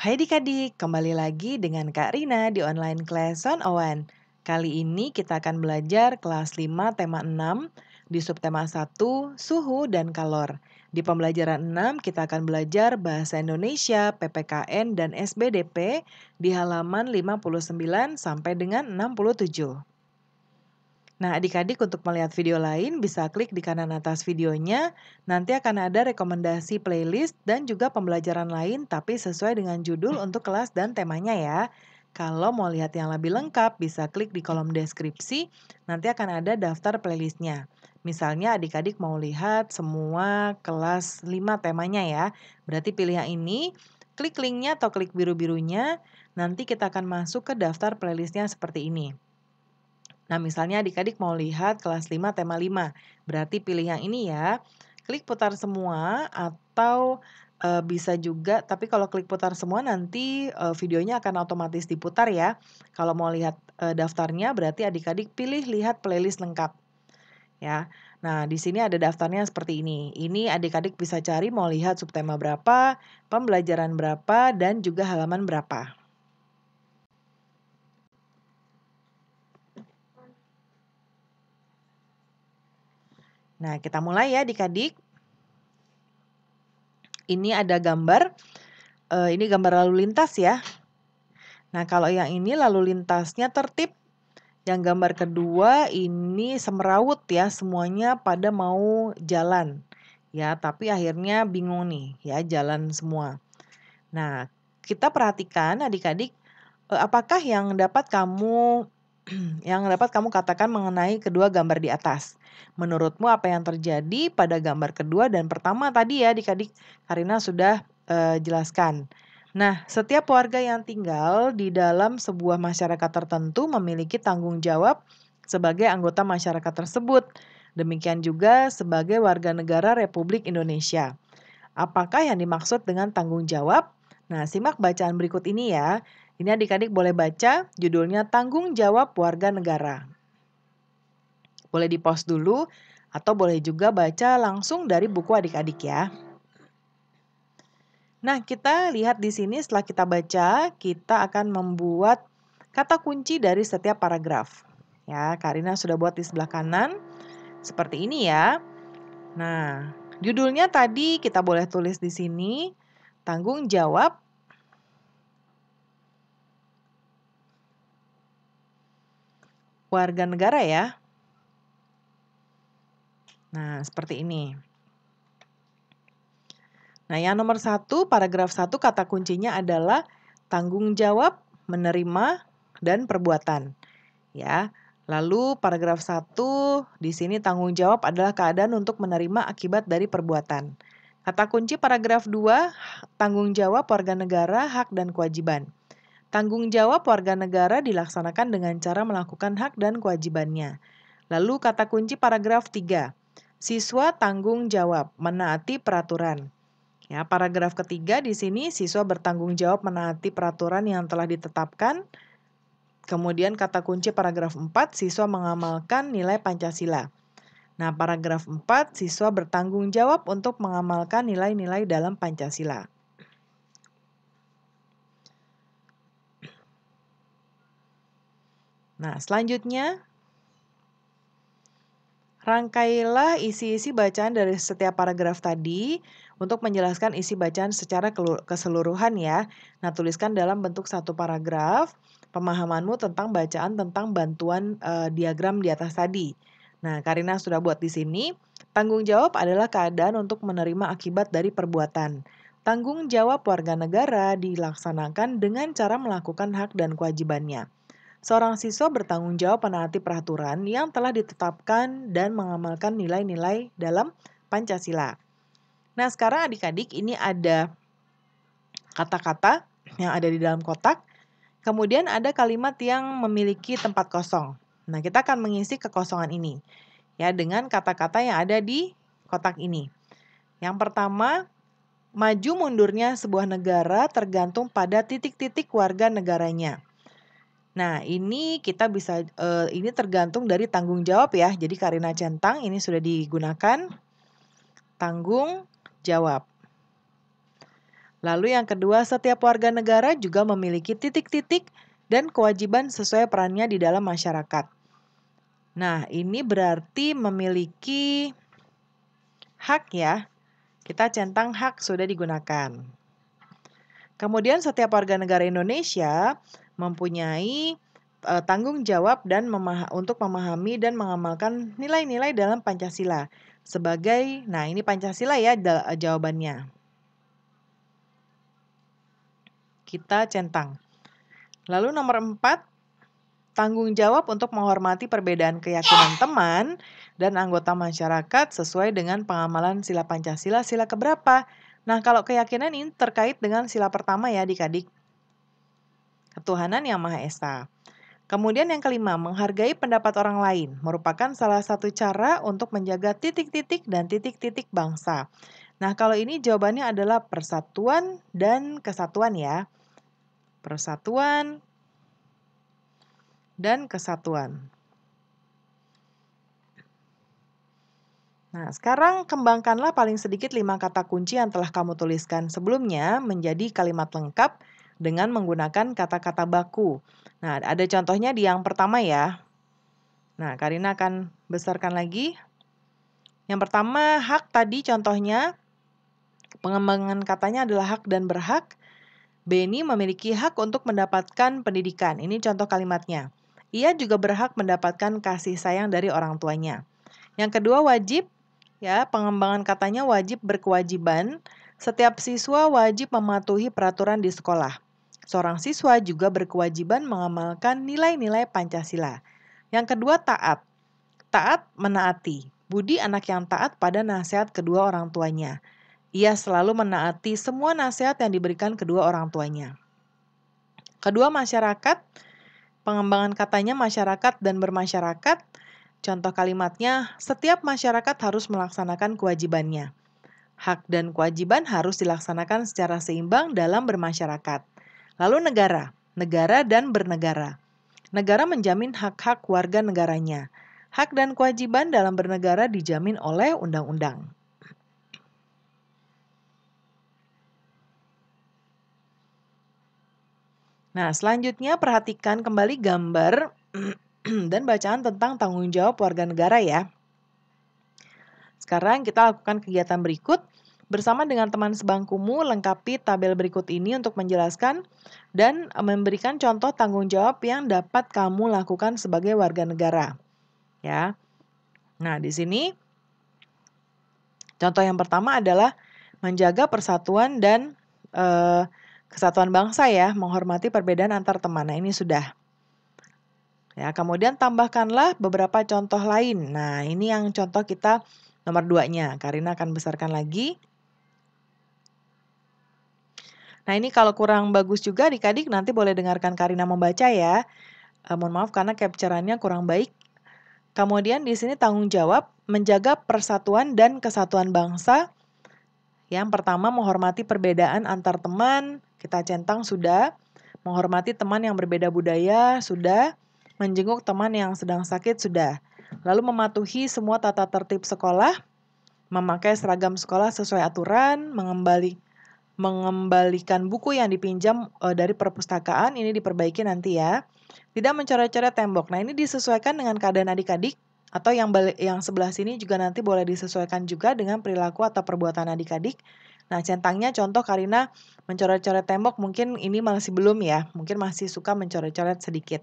Hai adik-adik, kembali lagi dengan Kak Rina di online class on Owen. Kali ini kita akan belajar kelas 5 tema 6 di subtema 1 suhu dan kalor. Di pembelajaran 6 kita akan belajar bahasa Indonesia, PPKN dan SBDP di halaman 59 sampai dengan 67. Nah, adik-adik untuk melihat video lain bisa klik di kanan atas videonya. Nanti akan ada rekomendasi playlist dan juga pembelajaran lain tapi sesuai dengan judul untuk kelas dan temanya ya. Kalau mau lihat yang lebih lengkap, bisa klik di kolom deskripsi. Nanti akan ada daftar playlistnya. Misalnya adik-adik mau lihat semua kelas 5 temanya ya. Berarti pilih yang ini, klik linknya atau klik biru-birunya. Nanti kita akan masuk ke daftar playlistnya seperti ini. Nah, misalnya adik-adik mau lihat kelas 5 tema 5. Berarti pilih yang ini ya. Klik putar semua atau e, bisa juga tapi kalau klik putar semua nanti e, videonya akan otomatis diputar ya. Kalau mau lihat e, daftarnya berarti adik-adik pilih lihat playlist lengkap. Ya. Nah, di sini ada daftarnya seperti ini. Ini adik-adik bisa cari mau lihat subtema berapa, pembelajaran berapa, dan juga halaman berapa. Nah, kita mulai ya adik-adik. Ini ada gambar, e, ini gambar lalu lintas ya. Nah, kalau yang ini lalu lintasnya tertib. Yang gambar kedua ini semerawut ya, semuanya pada mau jalan. Ya, tapi akhirnya bingung nih ya, jalan semua. Nah, kita perhatikan adik-adik, e, apakah yang dapat kamu yang dapat kamu katakan mengenai kedua gambar di atas? Menurutmu apa yang terjadi pada gambar kedua dan pertama tadi ya adik-adik Karina sudah e, jelaskan. Nah, setiap warga yang tinggal di dalam sebuah masyarakat tertentu memiliki tanggung jawab sebagai anggota masyarakat tersebut. Demikian juga sebagai warga negara Republik Indonesia. Apakah yang dimaksud dengan tanggung jawab? Nah, simak bacaan berikut ini ya. Ini adik-adik boleh baca, judulnya Tanggung Jawab Warga Negara. Boleh di-pause dulu atau boleh juga baca langsung dari buku adik-adik ya. Nah, kita lihat di sini setelah kita baca, kita akan membuat kata kunci dari setiap paragraf. Ya, Karina sudah buat di sebelah kanan seperti ini ya. Nah, judulnya tadi kita boleh tulis di sini tanggung jawab warga negara ya. Nah, seperti ini. Nah, yang nomor satu, paragraf satu, kata kuncinya adalah tanggung jawab, menerima, dan perbuatan. Ya, lalu paragraf satu di sini tanggung jawab adalah keadaan untuk menerima akibat dari perbuatan. Kata kunci paragraf dua tanggung jawab warga negara, hak dan kewajiban. Tanggung jawab warga negara dilaksanakan dengan cara melakukan hak dan kewajibannya. Lalu kata kunci paragraf tiga. Siswa tanggung jawab menaati peraturan. Ya, paragraf ketiga di sini siswa bertanggung jawab menaati peraturan yang telah ditetapkan. Kemudian kata kunci paragraf 4, siswa mengamalkan nilai Pancasila. Nah, paragraf 4, siswa bertanggung jawab untuk mengamalkan nilai-nilai dalam Pancasila. Nah, selanjutnya Rangkailah isi-isi bacaan dari setiap paragraf tadi untuk menjelaskan isi bacaan secara keseluruhan ya. Nah, tuliskan dalam bentuk satu paragraf pemahamanmu tentang bacaan tentang bantuan e, diagram di atas tadi. Nah, Karina sudah buat di sini. Tanggung jawab adalah keadaan untuk menerima akibat dari perbuatan. Tanggung jawab warga negara dilaksanakan dengan cara melakukan hak dan kewajibannya. Seorang siswa bertanggung jawab menaati peraturan yang telah ditetapkan dan mengamalkan nilai-nilai dalam Pancasila. Nah, sekarang adik-adik ini ada kata-kata yang ada di dalam kotak. Kemudian ada kalimat yang memiliki tempat kosong. Nah, kita akan mengisi kekosongan ini ya dengan kata-kata yang ada di kotak ini. Yang pertama, maju mundurnya sebuah negara tergantung pada titik-titik warga negaranya. Nah, ini kita bisa uh, ini tergantung dari tanggung jawab ya. Jadi Karina centang ini sudah digunakan tanggung jawab. Lalu yang kedua, setiap warga negara juga memiliki titik-titik dan kewajiban sesuai perannya di dalam masyarakat. Nah, ini berarti memiliki hak ya. Kita centang hak sudah digunakan. Kemudian setiap warga negara Indonesia mempunyai uh, tanggung jawab dan memah untuk memahami dan mengamalkan nilai-nilai dalam Pancasila sebagai nah ini Pancasila ya eh, jawabannya. Kita centang. Lalu nomor empat, tanggung jawab untuk menghormati perbedaan keyakinan teman dan anggota masyarakat sesuai dengan pengamalan sila Pancasila sila keberapa. Nah, kalau keyakinan ini terkait dengan sila pertama ya dikadik ketuhanan yang Maha Esa. Kemudian yang kelima, menghargai pendapat orang lain merupakan salah satu cara untuk menjaga titik-titik dan titik-titik bangsa. Nah, kalau ini jawabannya adalah persatuan dan kesatuan ya. Persatuan dan kesatuan. Nah, sekarang kembangkanlah paling sedikit lima kata kunci yang telah kamu tuliskan sebelumnya menjadi kalimat lengkap dengan menggunakan kata-kata baku. Nah, ada contohnya di yang pertama ya. Nah, Karina akan besarkan lagi. Yang pertama, hak tadi contohnya pengembangan katanya adalah hak dan berhak. Beni memiliki hak untuk mendapatkan pendidikan. Ini contoh kalimatnya. Ia juga berhak mendapatkan kasih sayang dari orang tuanya. Yang kedua, wajib ya, pengembangan katanya wajib berkewajiban. Setiap siswa wajib mematuhi peraturan di sekolah. Seorang siswa juga berkewajiban mengamalkan nilai-nilai Pancasila. Yang kedua, taat. Taat menaati. Budi anak yang taat pada nasihat kedua orang tuanya. Ia selalu menaati semua nasihat yang diberikan kedua orang tuanya. Kedua, masyarakat. Pengembangan katanya masyarakat dan bermasyarakat. Contoh kalimatnya, setiap masyarakat harus melaksanakan kewajibannya. Hak dan kewajiban harus dilaksanakan secara seimbang dalam bermasyarakat. Lalu negara, negara dan bernegara. Negara menjamin hak-hak warga negaranya. Hak dan kewajiban dalam bernegara dijamin oleh undang-undang. Nah, selanjutnya perhatikan kembali gambar dan bacaan tentang tanggung jawab warga negara ya. Sekarang kita lakukan kegiatan berikut. Bersama dengan teman sebangkumu, lengkapi tabel berikut ini untuk menjelaskan dan memberikan contoh tanggung jawab yang dapat kamu lakukan sebagai warga negara. Ya. Nah, di sini contoh yang pertama adalah menjaga persatuan dan eh, kesatuan bangsa ya, menghormati perbedaan antar teman. Nah, ini sudah. Ya, kemudian tambahkanlah beberapa contoh lain. Nah, ini yang contoh kita nomor nya Karina akan besarkan lagi. Nah ini kalau kurang bagus juga adik-adik nanti boleh dengarkan Karina membaca ya. Uh, mohon maaf karena capture-annya kurang baik. Kemudian di sini tanggung jawab menjaga persatuan dan kesatuan bangsa. Yang pertama menghormati perbedaan antar teman, kita centang sudah. Menghormati teman yang berbeda budaya sudah. Menjenguk teman yang sedang sakit sudah. Lalu mematuhi semua tata tertib sekolah, memakai seragam sekolah sesuai aturan, mengembali mengembalikan buku yang dipinjam uh, dari perpustakaan ini diperbaiki nanti ya. Tidak mencoret-coret tembok. Nah, ini disesuaikan dengan keadaan adik-adik atau yang balik, yang sebelah sini juga nanti boleh disesuaikan juga dengan perilaku atau perbuatan adik-adik. Nah, centangnya contoh Karina mencoret-coret tembok mungkin ini masih belum ya. Mungkin masih suka mencoret-coret sedikit.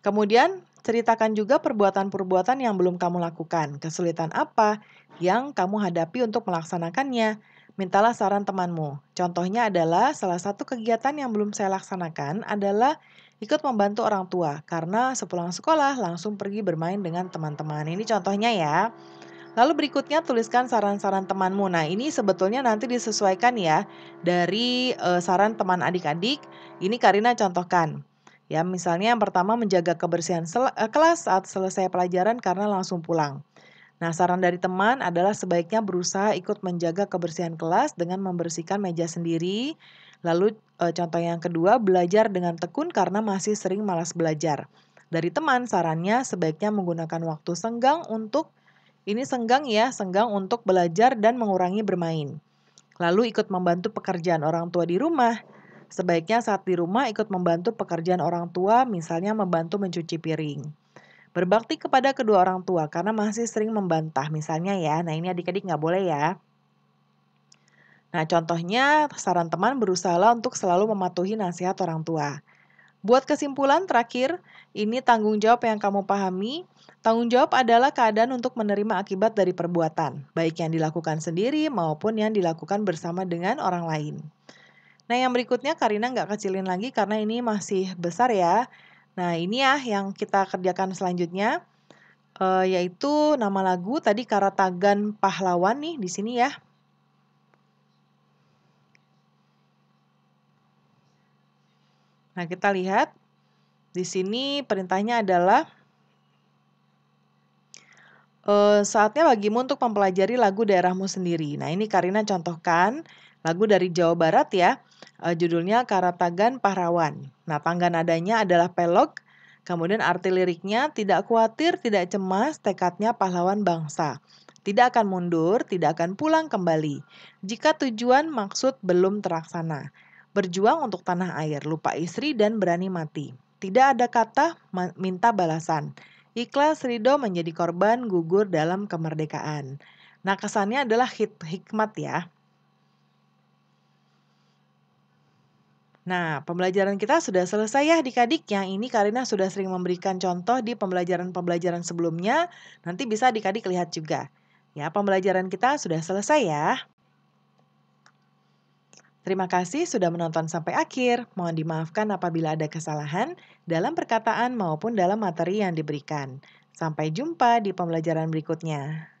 Kemudian ceritakan juga perbuatan-perbuatan yang belum kamu lakukan, kesulitan apa yang kamu hadapi untuk melaksanakannya, Mintalah saran temanmu. Contohnya adalah salah satu kegiatan yang belum saya laksanakan adalah ikut membantu orang tua karena sepulang sekolah langsung pergi bermain dengan teman-teman. Ini contohnya ya. Lalu berikutnya tuliskan saran-saran temanmu. Nah, ini sebetulnya nanti disesuaikan ya dari e, saran teman adik-adik. Ini Karina contohkan. Ya, misalnya yang pertama menjaga kebersihan eh, kelas saat selesai pelajaran karena langsung pulang. Nah, saran dari teman adalah sebaiknya berusaha ikut menjaga kebersihan kelas dengan membersihkan meja sendiri. Lalu e, contoh yang kedua, belajar dengan tekun karena masih sering malas belajar. Dari teman, sarannya sebaiknya menggunakan waktu senggang untuk ini senggang ya, senggang untuk belajar dan mengurangi bermain. Lalu ikut membantu pekerjaan orang tua di rumah. Sebaiknya saat di rumah ikut membantu pekerjaan orang tua, misalnya membantu mencuci piring. Berbakti kepada kedua orang tua karena masih sering membantah misalnya ya. Nah ini adik-adik nggak boleh ya. Nah contohnya saran teman berusaha untuk selalu mematuhi nasihat orang tua. Buat kesimpulan terakhir, ini tanggung jawab yang kamu pahami. Tanggung jawab adalah keadaan untuk menerima akibat dari perbuatan, baik yang dilakukan sendiri maupun yang dilakukan bersama dengan orang lain. Nah, yang berikutnya Karina nggak kecilin lagi karena ini masih besar ya. Nah, ini ya yang kita kerjakan selanjutnya e, yaitu nama lagu tadi Karatagan Pahlawan nih di sini ya. Nah, kita lihat di sini perintahnya adalah e, saatnya bagimu untuk mempelajari lagu daerahmu sendiri. Nah, ini Karina contohkan Lagu dari Jawa Barat ya, uh, judulnya Karatagan Parawan. Nah, tangga nadanya adalah pelok, kemudian arti liriknya tidak khawatir, tidak cemas, tekadnya pahlawan bangsa. Tidak akan mundur, tidak akan pulang kembali. Jika tujuan maksud belum terlaksana. Berjuang untuk tanah air, lupa istri dan berani mati. Tidak ada kata minta balasan. Ikhlas Ridho menjadi korban gugur dalam kemerdekaan. Nah kesannya adalah hit hikmat ya. Nah, pembelajaran kita sudah selesai ya adik-adik. Yang ini Karina sudah sering memberikan contoh di pembelajaran-pembelajaran sebelumnya. Nanti bisa adik-adik lihat juga. Ya, pembelajaran kita sudah selesai ya. Terima kasih sudah menonton sampai akhir. Mohon dimaafkan apabila ada kesalahan dalam perkataan maupun dalam materi yang diberikan. Sampai jumpa di pembelajaran berikutnya.